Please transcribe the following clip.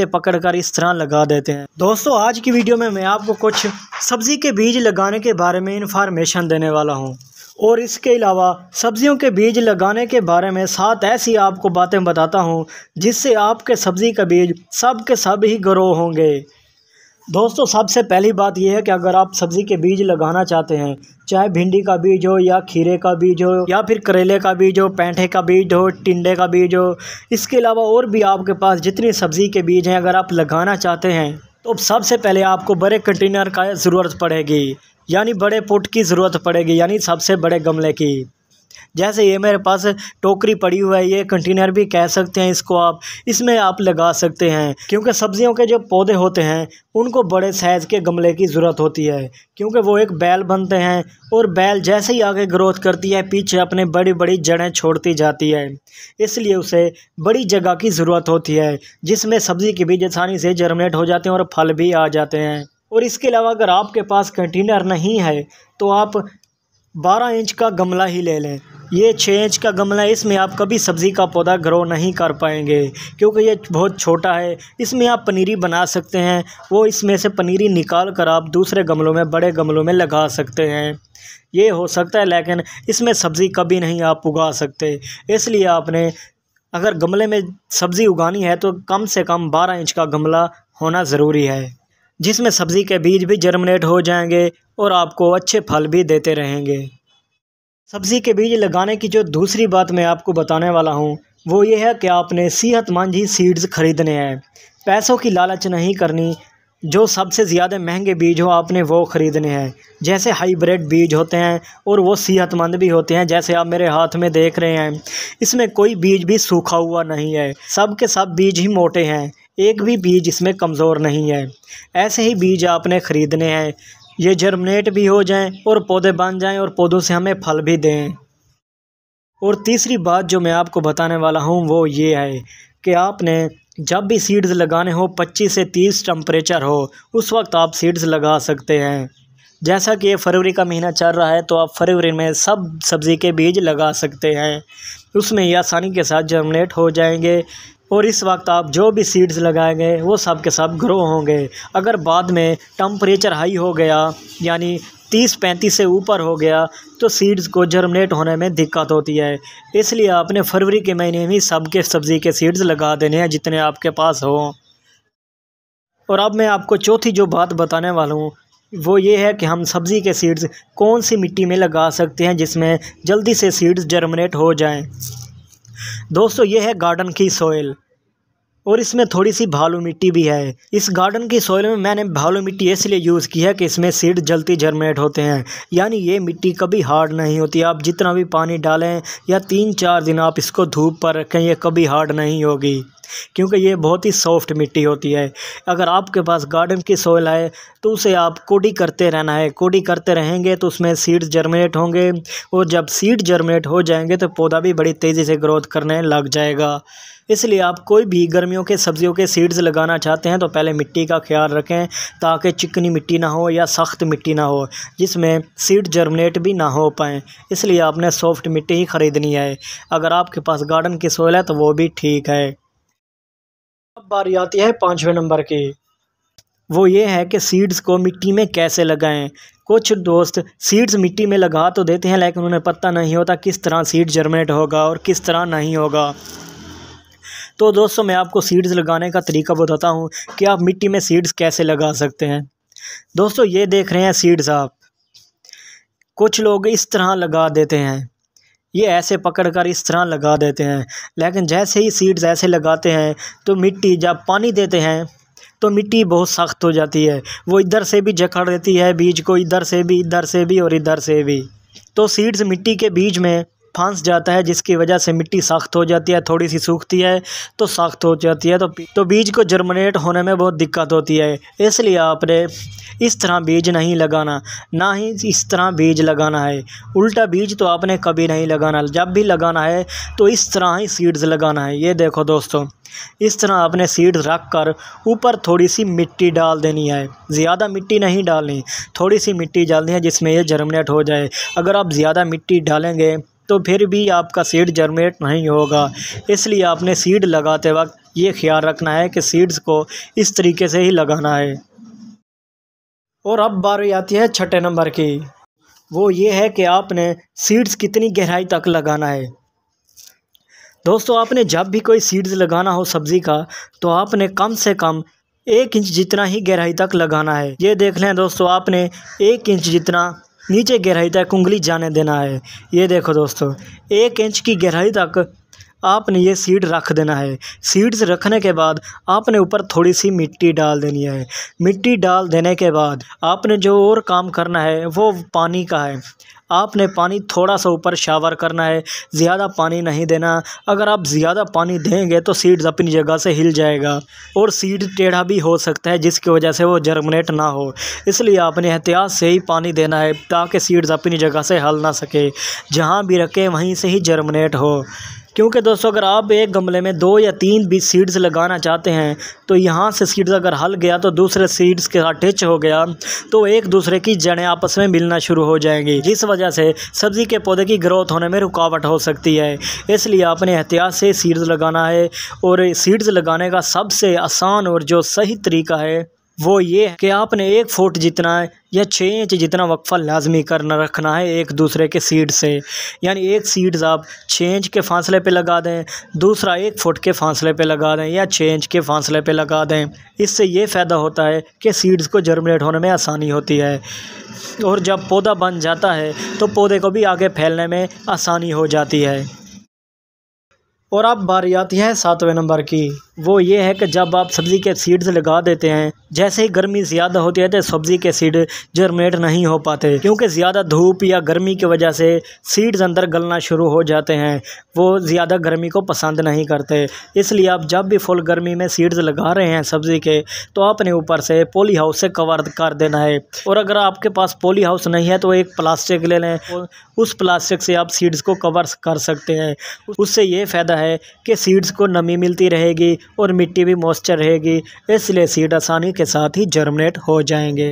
से पकड़कर इस तरह लगा देते हैं दोस्तों आज की वीडियो में मैं आपको कुछ सब्ज़ी के बीज लगाने के बारे में इन्फॉर्मेशन देने वाला हूँ और इसके अलावा सब्जियों के बीज लगाने के बारे में सात ऐसी आपको बातें बताता हूँ जिससे आपके सब्ज़ी का बीज सब के सब ही ग्रो होंगे दोस्तों सबसे पहली बात यह है कि अगर आप सब्ज़ी के बीज लगाना चाहते हैं चाहे भिंडी का बीज हो या खीरे का बीज हो या फिर करेले का बीज हो पैंठे का बीज हो टिंडे का बीज हो इसके अलावा और भी आपके पास जितनी सब्ज़ी के बीज हैं अगर आप लगाना चाहते हैं तो सबसे पहले आपको बड़े कंटेनर का ज़रूरत पड़ेगी यानी बड़े पुट की ज़रूरत पड़ेगी यानी सबसे बड़े गमले की जैसे ये मेरे पास टोकरी पड़ी हुई है ये कंटेनर भी कह सकते हैं इसको आप इसमें आप लगा सकते हैं क्योंकि सब्जियों के जो पौधे होते हैं उनको बड़े साइज़ के गमले की ज़रूरत होती है क्योंकि वो एक बैल बनते हैं और बैल जैसे ही आगे ग्रोथ करती है पीछे अपने बड़ी बड़ी जड़ें छोड़ती जाती है इसलिए उसे बड़ी जगह की ज़रूरत होती है जिसमें सब्ज़ी के बीज आसानी से जर्मिनेट हो जाते हैं और फल भी आ जाते हैं और इसके अलावा अगर आपके पास कंटेनर नहीं है तो आप 12 इंच का गमला ही ले लें ये छः इंच का गमला है इसमें आप कभी सब्ज़ी का पौधा ग्रो नहीं कर पाएंगे क्योंकि ये बहुत छोटा है इसमें आप पनीरी बना सकते हैं वो इसमें से पनीरी निकाल कर आप दूसरे गमलों में बड़े गमलों में लगा सकते हैं ये हो सकता है लेकिन इसमें सब्ज़ी कभी नहीं आप उगा सकते इसलिए आपने अगर गमले में सब्ज़ी उगानी है तो कम से कम बारह इंच का गमला होना ज़रूरी है जिसमें सब्ज़ी के बीज भी जर्मिनेट हो जाएंगे और आपको अच्छे फल भी देते रहेंगे सब्ज़ी के बीज लगाने की जो दूसरी बात मैं आपको बताने वाला हूँ वो ये है कि आपने सेहतमंद ही सीड्स ख़रीदने हैं पैसों की लालच नहीं करनी जो सबसे ज़्यादा महंगे बीज हो आपने वो ख़रीदने हैं जैसे हाइब्रिड बीज होते हैं और वो सेहतमंद भी होते हैं जैसे आप मेरे हाथ में देख रहे हैं इसमें कोई बीज भी सूखा हुआ नहीं है सब के सब बीज ही मोटे हैं एक भी बीज इसमें कमज़ोर नहीं है ऐसे ही बीज आपने ख़रीदने हैं ये जर्मनेट भी हो जाएं और पौधे बन जाएं और पौधों से हमें फल भी दें और तीसरी बात जो मैं आपको बताने वाला हूँ वो ये है कि आपने जब भी सीड्स लगाने हो 25 से 30 टम्परेचर हो उस वक्त आप सीड्स लगा सकते हैं जैसा कि फरवरी का महीना चल रहा है तो आप फरवरी में सब सब्ज़ी के बीज लगा सकते हैं उसमें ये आसानी के साथ जर्मनेट हो जाएंगे और इस वक्त आप जो भी सीड्स लगाएंगे वो सब के सब ग्रो होंगे अगर बाद में टम्परेचर हाई हो गया यानी तीस पैंतीस से ऊपर हो गया तो सीड्स को जर्मिनेट होने में दिक्कत होती है इसलिए आपने फरवरी के महीने में सबके सब्ज़ी के सीड्स लगा देने हैं जितने आपके पास हों और अब मैं आपको चौथी जो बात बताने वाला हूँ वो ये है कि हम सब्ज़ी के सीड्स कौन सी मिट्टी में लगा सकते हैं जिसमें जल्दी से सीड्स जर्मिनेट हो जाएं दोस्तों ये है गार्डन की सोयल और इसमें थोड़ी सी भालू मिट्टी भी है इस गार्डन की सोयल में मैंने भालू मिट्टी इसलिए यूज़ की है कि इसमें सीड जल्दी जर्मेट होते हैं यानी ये मिट्टी कभी हार्ड नहीं होती आप जितना भी पानी डालें या तीन चार दिन आप इसको धूप पर रखें यह कभी हार्ड नहीं होगी क्योंकि ये बहुत ही सॉफ्ट मिट्टी होती है अगर आपके पास गार्डन की सोयल है तो उसे आप कोडी करते रहना है कोडी करते रहेंगे तो उसमें सीड्स जर्मिनेट होंगे और जब सीड जर्मिनेट हो जाएंगे तो पौधा भी बड़ी तेज़ी से ग्रोथ करने लग जाएगा इसलिए आप कोई भी गर्मियों के सब्जियों के सीड्स लगाना चाहते हैं तो पहले मिट्टी का ख्याल रखें ताकि चिकनी मिट्टी ना हो या सख्त मिट्टी ना हो जिसमें सीड जर्मिनेट भी ना हो पाए इसलिए आपने सॉफ्ट मिट्टी ही ख़रीदनी है अगर आपके पास गार्डन की सोयल है तो वो भी ठीक है बारी आती है पाँचवें नंबर की वो ये है कि सीड्स को मिट्टी में कैसे लगाएं कुछ दोस्त सीड्स मिट्टी में लगा तो देते हैं लेकिन उन्हें पता नहीं होता किस तरह सीड जर्मिनेट होगा और किस तरह नहीं होगा तो दोस्तों मैं आपको सीड्स लगाने का तरीका बताता हूँ कि आप मिट्टी में सीड्स कैसे लगा सकते हैं दोस्तों ये देख रहे हैं सीड्स आप कुछ लोग इस तरह लगा देते हैं ये ऐसे पकड़कर इस तरह लगा देते हैं लेकिन जैसे ही सीड्स ऐसे लगाते हैं तो मिट्टी जब पानी देते हैं तो मिट्टी बहुत सख्त हो जाती है वो इधर से भी जकड़ देती है बीज को इधर से भी इधर से भी और इधर से भी तो सीड्स मिट्टी के बीज में फांस जाता है जिसकी वजह से मिट्टी सख्त हो जाती है थोड़ी सी सूखती है तो सख्त हो जाती है तो तो बीज को जर्मिनेट होने में बहुत दिक्कत होती है इसलिए आपने इस तरह बीज नहीं लगाना ना ही इस तरह बीज लगाना है उल्टा बीज तो आपने कभी नहीं लगाना जब भी लगाना है तो इस तरह ही सीड्स लगाना है ये देखो दोस्तों इस तरह आपने सीड्स रख कर ऊपर थोड़ी सी मिट्टी डाल देनी है ज़्यादा मिट्टी नहीं डालनी थोड़ी सी मिट्टी डालनी है जिसमें ये जर्मनेट हो जाए अगर आप ज़्यादा मिट्टी डालेंगे तो फिर भी आपका सीड जर्मेट नहीं होगा इसलिए आपने सीड लगाते वक्त ये ख्याल रखना है कि सीड्स को इस तरीके से ही लगाना है और अब बारी आती है छठे नंबर की वो ये है कि आपने सीड्स कितनी गहराई तक लगाना है दोस्तों आपने जब भी कोई सीड्स लगाना हो सब्ज़ी का तो आपने कम से कम एक इंच जितना ही गहराई तक लगाना है ये देख लें दोस्तों आपने एक इंच जितना नीचे गहराई तक उंगली जाने देना है ये देखो दोस्तों एक इंच की गहराई तक आपने ये सीड रख देना है सीड्स रखने के बाद आपने ऊपर थोड़ी सी मिट्टी डाल देनी है मिट्टी डाल देने के बाद आपने जो और काम करना है वो पानी का है आपने पानी थोड़ा सा ऊपर शावर करना है ज़्यादा पानी नहीं देना अगर आप ज़्यादा पानी देंगे तो सीड्स अपनी जगह से हिल जाएगा और सीड टेढ़ा भी हो सकता है जिसकी वजह से वो जर्मनेट ना हो इसलिए आपने एहतियात से ही पानी देना है ताकि सीड्स अपनी जगह से हल ना सके जहाँ भी रखें वहीं से ही जर्मनेट हो क्योंकि दोस्तों अगर आप एक गमले में दो या तीन भी सीड्स लगाना चाहते हैं तो यहाँ से सीड्स अगर हल गया तो दूसरे सीड्स के साथ टिच हो गया तो एक दूसरे की जड़ें आपस में मिलना शुरू हो जाएंगी जिस वजह से सब्ज़ी के पौधे की ग्रोथ होने में रुकावट हो सकती है इसलिए आपने एहतियात से सीड्स लगाना है और सीड्स लगाने का सबसे आसान और जो सही तरीका है वो ये कि आपने एक फुट जितना या छः इंच जितना वक्फ़ा लाजमी करना रखना है एक दूसरे के सीड से यानी एक सीड्स आप छः इंच के फासले पे लगा दें दूसरा एक फुट के फासले पे लगा दें या छः इंच के फासले पे लगा दें इससे ये फ़ायदा होता है कि सीड्स को जर्मिनेट होने में आसानी होती है और जब पौधा बन जाता है तो पौधे को भी आगे फैलने में आसानी हो जाती है और अब बारी आती है सातवें नंबर की वो ये है कि जब आप सब्ज़ी के सीड्स लगा देते हैं जैसे ही गर्मी ज़्यादा होती है तो सब्ज़ी के सीड जर्मेट नहीं हो पाते क्योंकि ज़्यादा धूप या गर्मी की वजह से सीड्स अंदर गलना शुरू हो जाते हैं वो ज़्यादा गर्मी को पसंद नहीं करते इसलिए आप जब भी फुल गर्मी में सीड्स लगा रहे हैं सब्ज़ी के तो आपने ऊपर से पोली हाउस से कवर कर देना है और अगर आपके पास पोली हाउस नहीं है तो एक प्लास्टिक ले लें उस प्लास्टिक से आप सीड्स को कवर कर सकते हैं उससे ये फ़ायदा है कि सीड्स को नमी मिलती रहेगी और मिट्टी भी मॉइस्चर रहेगी इसलिए सीड आसानी के साथ ही जर्मिनेट हो जाएंगे